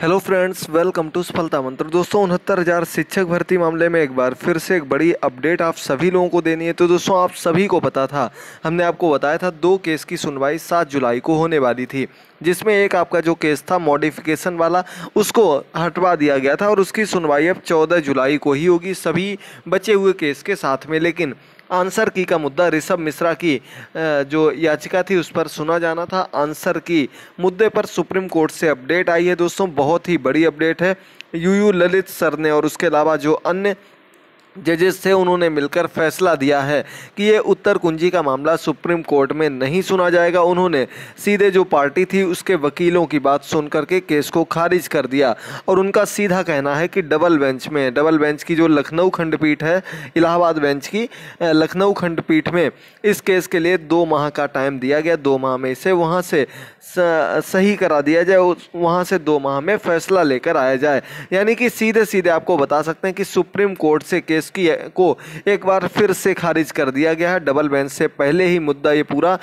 hello friends welcome to सफलता मंत्र दोस्तों उनहत्तर हज़ार शिक्षक भर्ती मामले में एक बार फिर से एक बड़ी अपडेट आप सभी लोगों को देनी है तो दोस्तों आप सभी को पता था हमने आपको बताया था दो केस की सुनवाई सात जुलाई को होने वाली थी जिसमें एक आपका जो केस था मॉडिफिकेशन वाला उसको हटवा दिया गया था और उसकी सुनवाई अब चौदह जुलाई को ही होगी सभी बचे हुए केस के साथ में लेकिन आंसर की का मुद्दा ऋषभ मिश्रा की जो याचिका थी उस पर सुना जाना था आंसर की मुद्दे पर सुप्रीम कोर्ट से अपडेट आई है दोस्तों बहुत ही बड़ी अपडेट है यू यू ललित सर ने और उसके अलावा जो अन्य जजेस थे उन्होंने मिलकर फैसला दिया है कि ये उत्तर कुंजी का मामला सुप्रीम कोर्ट में नहीं सुना जाएगा उन्होंने सीधे जो पार्टी थी उसके वकीलों की बात सुन करके केस को खारिज कर दिया और उनका सीधा कहना है कि डबल बेंच में डबल बेंच की जो लखनऊ खंडपीठ है इलाहाबाद बेंच की लखनऊ खंडपीठ में इस केस के लिए दो माह का टाइम दिया गया दो माह में इसे वहाँ से सही करा दिया जाए वहाँ से दो माह में फैसला लेकर आया जाए यानी कि सीधे सीधे आपको बता सकते हैं कि सुप्रीम कोर्ट से केस इसकी को एक बार फिर से खारिज कर दिया गया है डबल बेंच से पहले ही मुद्दा ये पूरा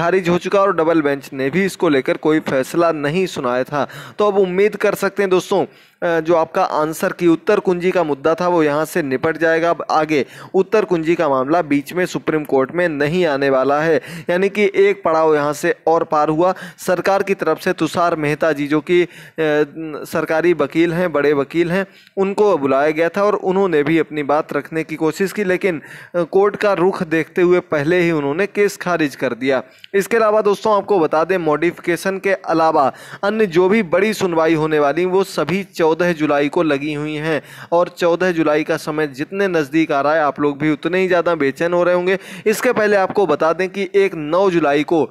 खारिज हो चुका और डबल बेंच ने भी इसको लेकर कोई फैसला नहीं सुनाया था तो अब उम्मीद कर सकते हैं दोस्तों जो आपका आंसर की उत्तर कुंजी का मुद्दा था वो यहाँ से निपट जाएगा अब आगे उत्तर कुंजी का मामला बीच में सुप्रीम कोर्ट में नहीं आने वाला है यानी कि एक पड़ाव यहाँ से और पार हुआ सरकार की तरफ से तुषार मेहता जी जो कि सरकारी वकील हैं बड़े वकील हैं उनको बुलाया गया था और उन्होंने भी अपनी बात रखने की कोशिश की लेकिन कोर्ट का रुख देखते हुए पहले ही उन्होंने केस खारिज कर दिया इसके अलावा दोस्तों आपको बता दें मॉडिफिकेशन के अलावा अन्य जो भी बड़ी सुनवाई होने वाली वो सभी चौदह जुलाई को लगी हुई हैं और चौदह जुलाई का समय जितने नज़दीक आ रहा है आप लोग भी उतने ही ज़्यादा बेचैन हो रहे होंगे इसके पहले आपको बता दें कि एक नौ जुलाई को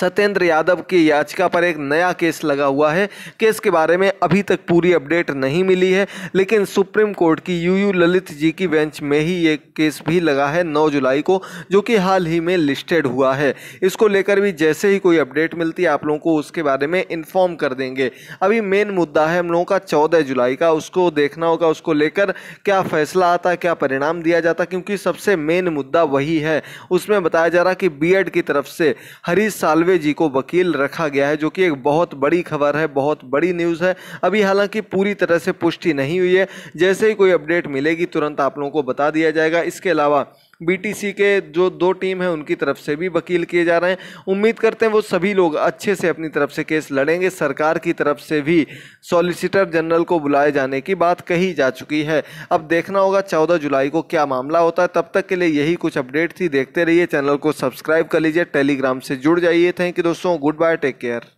सत्येंद्र यादव की याचिका पर एक नया केस लगा हुआ है केस के बारे में अभी तक पूरी अपडेट नहीं मिली है लेकिन सुप्रीम कोर्ट की यू यू ललित जी की बेंच में ही ये केस भी लगा है 9 जुलाई को जो कि हाल ही में लिस्टेड हुआ है इसको लेकर भी जैसे ही कोई अपडेट मिलती है आप लोगों को उसके बारे में इन्फॉर्म कर देंगे अभी मेन मुद्दा है हम लोगों का चौदह जुलाई का उसको देखना होगा उसको लेकर क्या फैसला आता क्या परिणाम दिया जाता क्योंकि सबसे मेन मुद्दा वही है उसमें बताया जा रहा कि बी की तरफ से हरीश साल सालवे जी को वकील रखा गया है जो कि एक बहुत बड़ी खबर है बहुत बड़ी न्यूज़ है अभी हालांकि पूरी तरह से पुष्टि नहीं हुई है जैसे ही कोई अपडेट मिलेगी तुरंत आप लोगों को बता दिया जाएगा इसके अलावा बीटीसी के जो दो टीम है उनकी तरफ से भी वकील किए जा रहे हैं उम्मीद करते हैं वो सभी लोग अच्छे से अपनी तरफ से केस लड़ेंगे सरकार की तरफ से भी सॉलिसिटर जनरल को बुलाए जाने की बात कही जा चुकी है अब देखना होगा चौदह जुलाई को क्या मामला होता है तब तक के लिए यही कुछ अपडेट थी देखते रहिए चैनल को सब्सक्राइब कर लीजिए टेलीग्राम से जुड़ जाइए थैंक यू दोस्तों गुड बाय टेक केयर